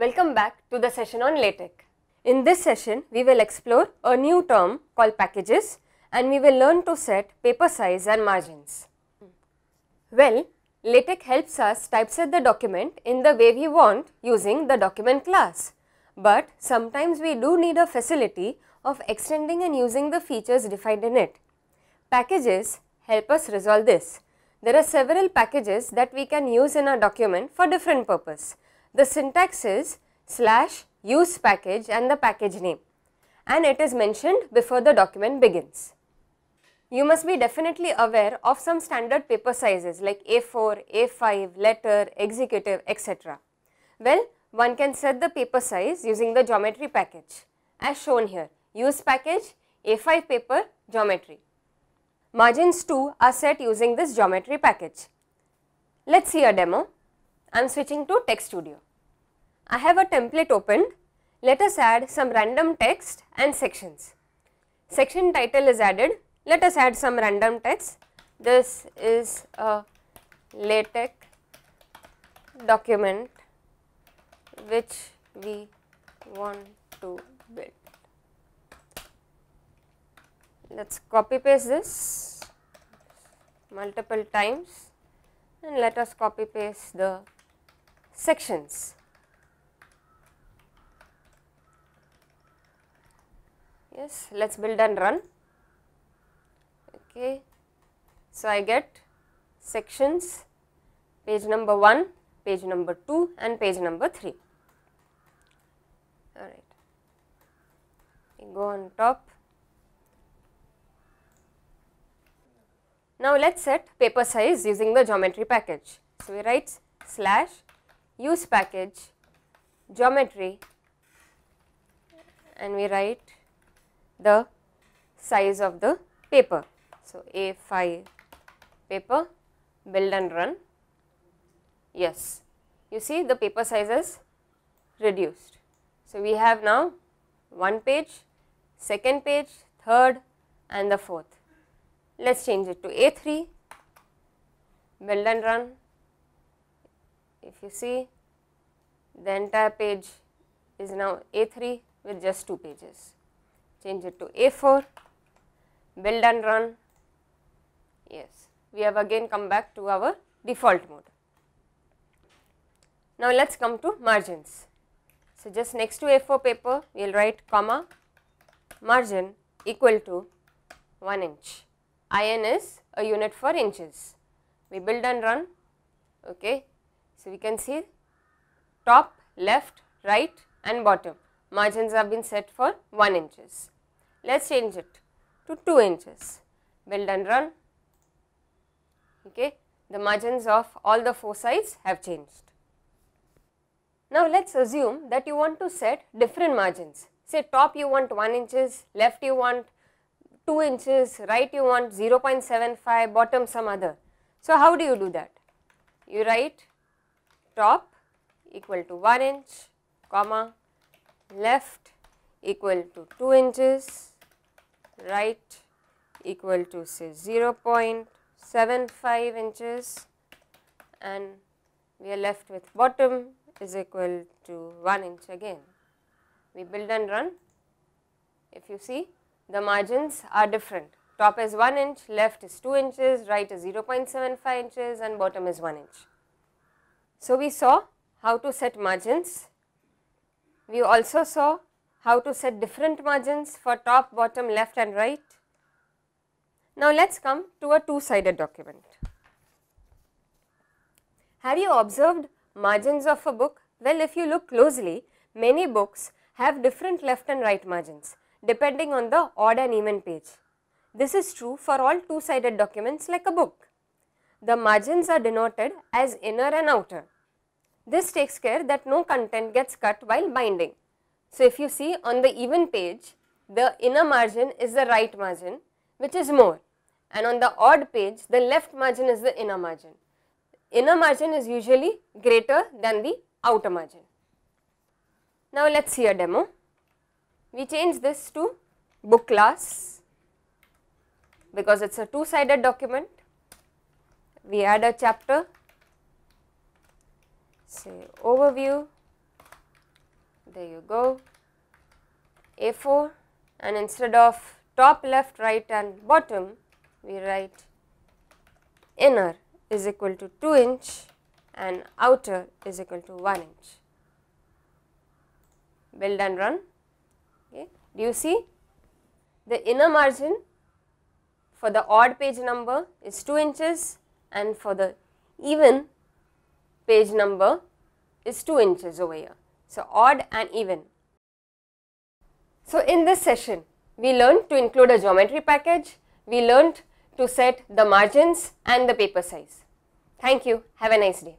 Welcome back to the session on LaTeX. In this session, we will explore a new term called packages and we will learn to set paper size and margins. Well, LaTeX helps us typeset the document in the way we want using the document class. But sometimes we do need a facility of extending and using the features defined in it. Packages help us resolve this. There are several packages that we can use in our document for different purpose the syntax is slash use package and the package name and it is mentioned before the document begins. You must be definitely aware of some standard paper sizes like A4, A5, letter, executive, etc. Well, one can set the paper size using the geometry package as shown here use package, A5 paper, geometry. Margins too are set using this geometry package. Let's see a demo. I am switching to Text Studio. I have a template opened. Let us add some random text and sections. Section title is added. Let us add some random text. This is a LaTeX document which we want to build. Let us copy paste this multiple times and let us copy paste the sections. yes let us build and run okay. So, I get sections page number 1, page number 2 and page number 3 alright. Go on top. Now, let us set paper size using the geometry package. So, we write slash use package geometry and we write the size of the paper. So, A5 paper build and run yes you see the paper size is reduced. So, we have now one page, second page, third and the fourth. Let us change it to A3 build and run if you see the entire page is now A3 with just two pages change it to A4, build and run, yes, we have again come back to our default mode. Now, let us come to margins. So, just next to A4 paper, we will write comma margin equal to 1 inch. IN is a unit for inches. We build and run, okay. So, we can see top, left, right and bottom. Margins have been set for 1 inches let us change it to 2 inches. Build and run. Okay. The margins of all the four sides have changed. Now, let us assume that you want to set different margins. Say top you want 1 inches, left you want 2 inches, right you want 0.75, bottom some other. So, how do you do that? You write top equal to 1 inch, comma, left equal to 2 inches, right equal to say 0 0.75 inches and we are left with bottom is equal to 1 inch again. We build and run. If you see the margins are different. Top is 1 inch, left is 2 inches, right is 0 0.75 inches and bottom is 1 inch. So, we saw how to set margins. We also saw how to set different margins for top, bottom, left and right. Now, let us come to a two sided document. Have you observed margins of a book? Well, if you look closely, many books have different left and right margins depending on the odd and even page. This is true for all two sided documents like a book. The margins are denoted as inner and outer. This takes care that no content gets cut while binding. So, if you see on the even page, the inner margin is the right margin which is more and on the odd page, the left margin is the inner margin. Inner margin is usually greater than the outer margin. Now, let us see a demo. We change this to book class because it is a two sided document. We add a chapter, say overview there you go A4 and instead of top left right and bottom we write inner is equal to 2 inch and outer is equal to 1 inch build and run okay do you see the inner margin for the odd page number is 2 inches and for the even page number is 2 inches over here so, odd and even. So, in this session, we learned to include a geometry package, we learned to set the margins and the paper size. Thank you. Have a nice day.